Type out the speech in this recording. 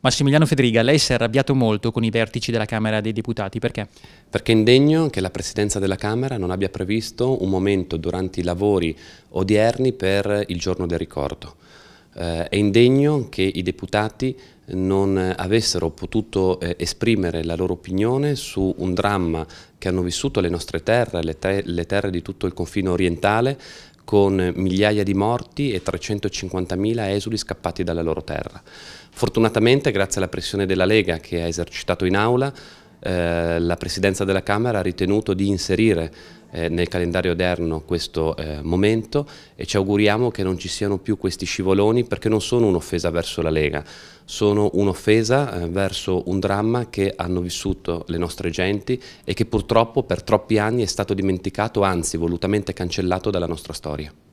Massimiliano Federica, lei si è arrabbiato molto con i vertici della Camera dei Deputati, perché? Perché è indegno che la Presidenza della Camera non abbia previsto un momento durante i lavori odierni per il giorno del ricordo. Eh, è indegno che i deputati non avessero potuto eh, esprimere la loro opinione su un dramma che hanno vissuto le nostre terre, le, te le terre di tutto il confine orientale, con migliaia di morti e 350.000 esuli scappati dalla loro terra. Fortunatamente, grazie alla pressione della Lega che ha esercitato in aula, eh, la Presidenza della Camera ha ritenuto di inserire eh, nel calendario odierno questo eh, momento e ci auguriamo che non ci siano più questi scivoloni perché non sono un'offesa verso la Lega, sono un'offesa eh, verso un dramma che hanno vissuto le nostre genti e che purtroppo per troppi anni è stato dimenticato, anzi volutamente cancellato dalla nostra storia.